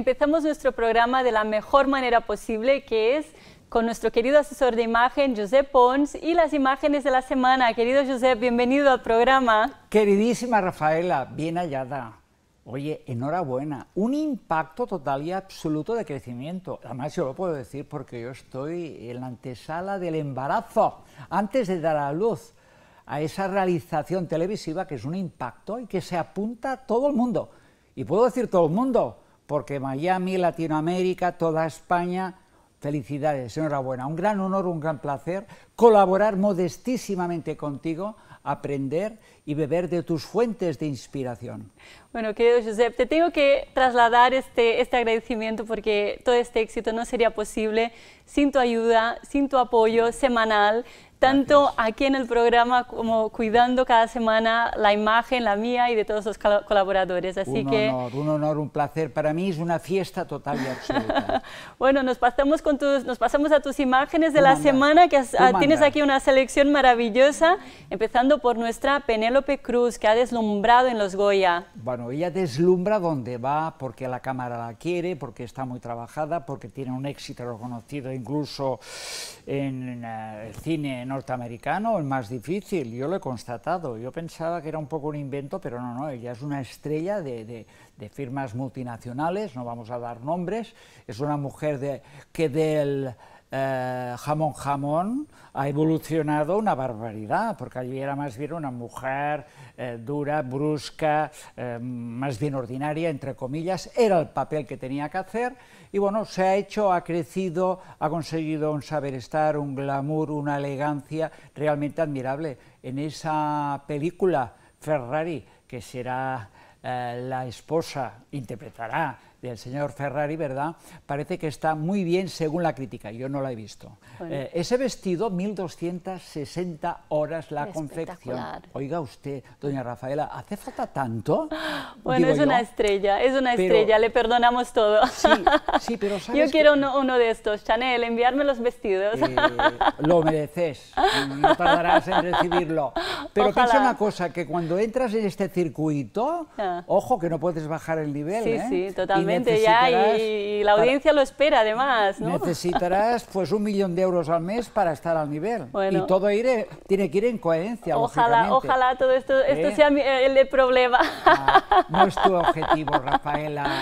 Empezamos nuestro programa de la mejor manera posible, que es con nuestro querido asesor de imagen, José Pons, y las imágenes de la semana. Querido José, bienvenido al programa. Queridísima Rafaela, bien hallada. Oye, enhorabuena. Un impacto total y absoluto de crecimiento. Además, yo lo puedo decir porque yo estoy en la antesala del embarazo, antes de dar a luz a esa realización televisiva que es un impacto y que se apunta a todo el mundo. Y puedo decir todo el mundo, porque Miami, Latinoamérica, toda España, felicidades, enhorabuena. Un gran honor, un gran placer colaborar modestísimamente contigo aprender y beber de tus fuentes de inspiración. Bueno, querido Josep, te tengo que trasladar este, este agradecimiento porque todo este éxito no sería posible sin tu ayuda, sin tu apoyo semanal, tanto aquí en el programa como cuidando cada semana la imagen, la mía y de todos los colaboradores. Así un que... honor, un honor, un placer. Para mí es una fiesta total y absoluta. bueno, nos pasamos, con tus, nos pasamos a tus imágenes de la semana, que ah, tienes aquí una selección maravillosa, empezando por nuestra Penélope Cruz, que ha deslumbrado en los Goya. Bueno, ella deslumbra donde va, porque la cámara la quiere, porque está muy trabajada, porque tiene un éxito reconocido incluso en eh, el cine norteamericano, el más difícil, yo lo he constatado. Yo pensaba que era un poco un invento, pero no, no, ella es una estrella de, firmas multinacionales, no vamos a dar nombres, es una mujer que del eh, jamón Jamón ha evolucionado una barbaridad, porque allí era más bien una mujer eh, dura, brusca, eh, más bien ordinaria, entre comillas, era el papel que tenía que hacer, y bueno, se ha hecho, ha crecido, ha conseguido un saber estar, un glamour, una elegancia realmente admirable. En esa película, Ferrari, que será la esposa, interpretará del señor Ferrari, ¿verdad? Parece que está muy bien según la crítica, yo no la he visto. Eh, ese vestido, 1260 horas la confección. Oiga usted, doña Rafaela, ¿hace falta tanto? Bueno, es una estrella, es una estrella, le perdonamos todo. Sí, sí pero Yo quiero uno, de estos, Chanel, enviarme los vestidos. Eh, lo mereces, no tardarás en recibirlo. Pero piensa una cosa, que cuando entras en este circuito, ah. ojo que no puedes bajar el nivel. Sí, ¿eh? sí, totalmente ya y, la audiencia lo espera además. Necesitarás pues un millón de euros al mes para estar al nivel y todo tiene que ir en coherencia. Ojalá, ojalá todo esto, esto ¿Eh? sea el, de problema. Ah, no es tu objetivo, Rafaela.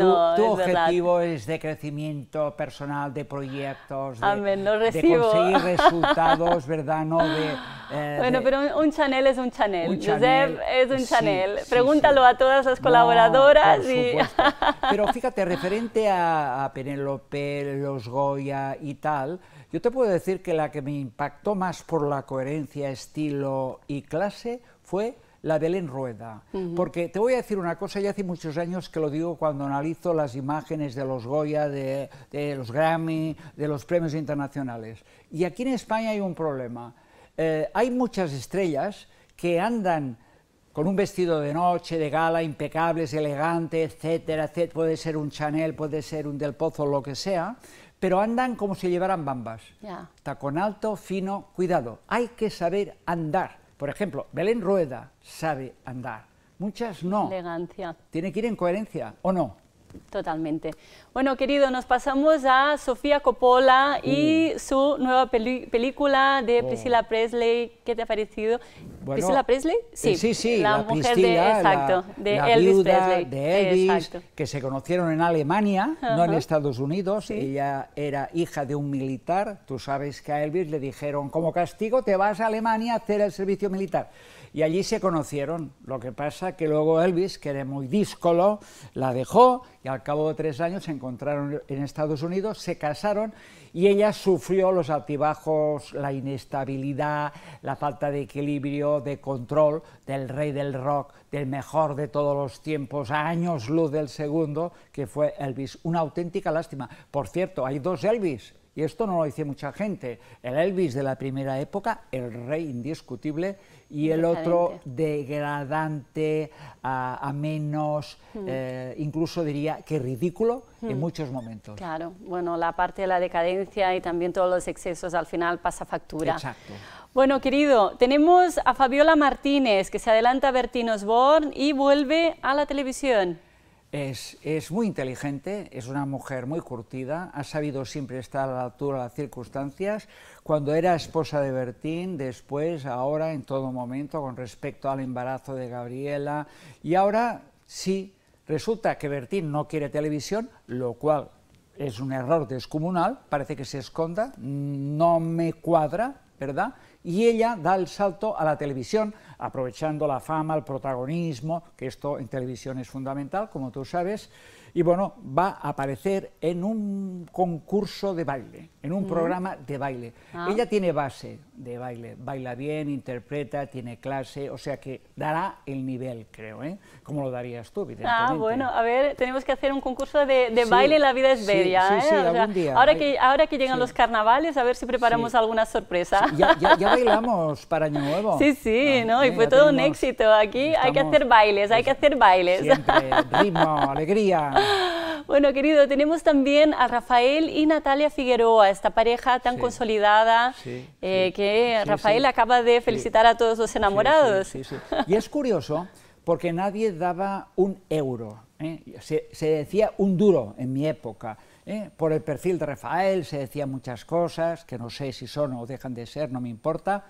Tu, objetivo es de crecimiento personal, de proyectos, de, conseguir resultados, ¿verdad? No de eh, bueno, pero un Chanel es un Chanel. Un es un Chanel. Pregúntalo a todas las colaboradoras. y... pero fíjate, referente a, a Penélope, los Goya y tal, yo te puedo decir que la que me impactó más por la coherencia, estilo y clase fue la Belén Rueda. Porque te voy a decir una cosa, ya hace muchos años que lo digo cuando analizo las imágenes de los Goya, de los Grammy, de los premios internacionales. Y aquí en España hay un problema. Eh, hay muchas estrellas que andan con un vestido de noche, de gala, impecables, elegantes, etcétera, etcétera, puede ser un Chanel, puede ser un Del Pozo, lo que sea, pero andan como si llevaran bambas. Tacón alto, fino, cuidado. Hay que saber andar. Por ejemplo, Belén Rueda sabe andar. Muchas no. Elegancia. Tiene que ir en coherencia, ¿o no? Totalmente. Bueno, querido, nos pasamos a Sofía Coppola y uh. su nueva película de oh. Priscilla Presley. ¿Qué te ha parecido? Es la Presley? Eh, sí, sí, la, mujer de, exacto, de Elvis de Elvis, que se conocieron en Alemania, no en Estados Unidos. Ella era hija de un militar. Tú sabes que a Elvis le dijeron, como castigo te vas a Alemania a hacer el servicio militar. Y allí se conocieron. Lo que pasa que luego Elvis, que era muy díscolo, la dejó y al cabo de tres años se encontraron en Estados Unidos, se casaron y ella sufrió los altibajos, la inestabilidad, la falta de equilibrio de control del rey del rock, del mejor de todos los tiempos, a años luz del segundo, que fue Elvis. Una auténtica lástima. Por cierto, hay dos Elvis, y esto no lo dice mucha gente, el Elvis de la primera época, el rey indiscutible, y el otro degradante, a, menos, hmm. eh, incluso diría que ridículo en hmm. muchos momentos. Claro, bueno, la parte de la decadencia y también todos los excesos al final pasa factura. Exacto. Bueno, querido, tenemos a Fabiola Martínez, que se adelanta a Bertín Osborn y vuelve a la televisión. Es, muy inteligente, es una mujer muy curtida, ha sabido siempre estar a la altura de las circunstancias. Cuando era esposa de Bertín, después, ahora, en todo momento, con respecto al embarazo de Gabriela. Y ahora sí, resulta que Bertín no quiere televisión, lo cual es un error descomunal, parece que se esconda, no me cuadra, ¿verdad? y ella da el salto a la televisión, aprovechando la fama, el protagonismo, que esto en televisión es fundamental, como tú sabes, y bueno, va a aparecer en un concurso de baile, en un mm. programa de baile. Ah. Ella tiene base de baile, baila bien, interpreta, tiene clase, o sea que dará el nivel, creo, ¿eh? Como lo darías tú, ah, evidentemente. Ah, bueno, a ver, tenemos que hacer un concurso de, baile La vida es bella, ¿eh? Ahora que, ahora que llegan los carnavales, a ver si preparamos alguna sorpresa bailamos para Año Nuevo. Sí, sí, ¿no? y fue todo un éxito. Aquí hay que hacer bailes, hay que hacer bailes. Siempre, ritmo, alegría. Bueno, querido, tenemos también a Rafael y Natalia Figueroa, esta pareja tan consolidada eh, que Rafael acaba de felicitar a todos los enamorados. Y es curioso porque nadie daba un euro ¿eh? se, decía un duro en mi época. ¿eh? Por el perfil de Rafael se decía muchas cosas, que no sé si son o dejan de ser, no me importa.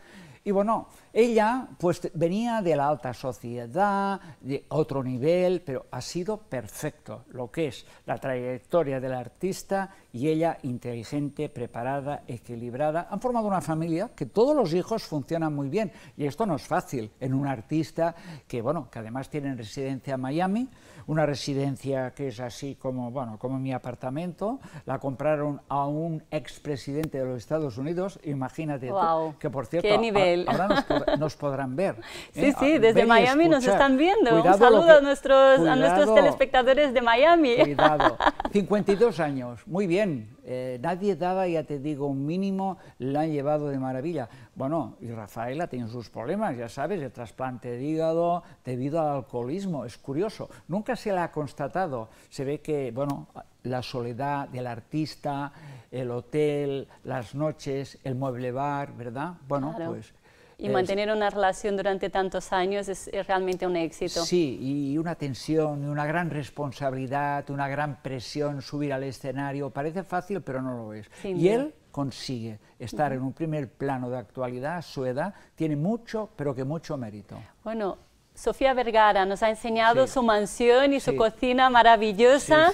Y bueno, ella pues venía de la alta sociedad, de otro nivel, pero ha sido perfecto lo que es la trayectoria del artista y ella inteligente, preparada, equilibrada. Han formado una familia que todos los hijos funcionan muy bien y esto no es fácil en un artista que bueno, que además tienen residencia en Miami, una residencia que es así como, bueno, como mi apartamento, la compraron a un expresidente de los Estados Unidos, imagínate que por cierto, qué nivel. Ahora nos, podrán ver. Sí, ¿eh? sí, ah, desde Miami nos están viendo. Un saludo a, nuestros, a nuestros telespectadores de Miami. Cuidado. 52 años, muy bien. Eh, nadie daba, ya te digo, un mínimo, la han llevado de maravilla. Bueno, y Rafaela tiene sus problemas, ya sabes, el trasplante de hígado debido al alcoholismo, es curioso. Nunca se la ha constatado. Se ve que, bueno, la soledad del artista, el hotel, las noches, el mueble bar, ¿verdad? Bueno, pues y mantener una relación durante tantos años es, realmente un éxito. Sí, y una tensión, una gran responsabilidad, una gran presión, subir al escenario. Parece fácil, pero no lo es. y él consigue estar en un primer plano de actualidad, su edad, tiene mucho, pero que mucho mérito. Bueno, Sofía Vergara nos ha enseñado su mansión y su cocina maravillosa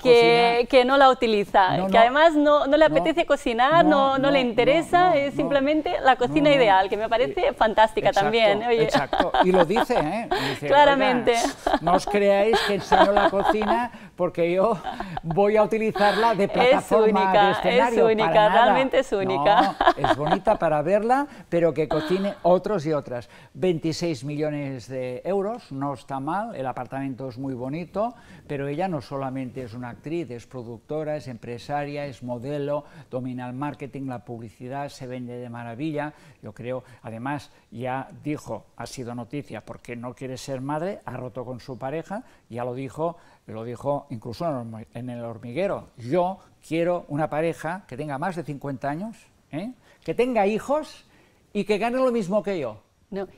que, no la utiliza, que además no, le apetece cocinar, no, le interesa, es simplemente la cocina ideal, que me parece eh, fantástica también. Exacto, y lo dice, ¿eh? Claramente. No os creáis que enseño la cocina porque yo voy a utilizarla de plataforma, es única, de escenario. Es única, para realmente nada. es única. es bonita para verla, pero que cocine otros y otras. 26 millones de euros, no está mal, el apartamento es muy bonito, pero ella no solamente es una actriz, es productora, es empresaria, es modelo, domina el marketing, la publicidad, se vende de maravilla, yo creo, además ya dijo, ha sido noticia, porque no quiere ser madre, ha roto con su pareja, ya lo dijo, lo dijo incluso en el hormiguero, yo quiero una pareja que tenga más de 50 años, ¿eh? que tenga hijos y que gane lo mismo que yo.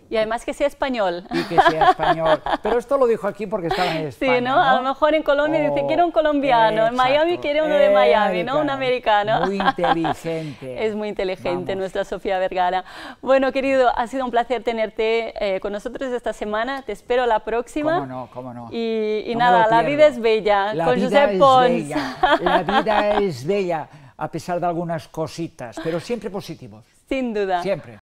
Y además que sea español. Y que sea español. Pero esto lo dijo aquí porque estaba en España. Sí, ¿no? A lo mejor en Colombia dice, oh, quiero un colombiano. En Miami quiere uno de Miami, ¿no? Un americano. Muy inteligente. es muy inteligente nuestra Sofía Vergara. Bueno, querido, ha sido un placer tenerte eh, con nosotros esta semana. Te espero la próxima. Cómo no, cómo no. Y, nada, la vida es bella. La con vida es Bella. La vida es bella, a pesar de algunas cositas, pero siempre positivos. Sin duda. Siempre.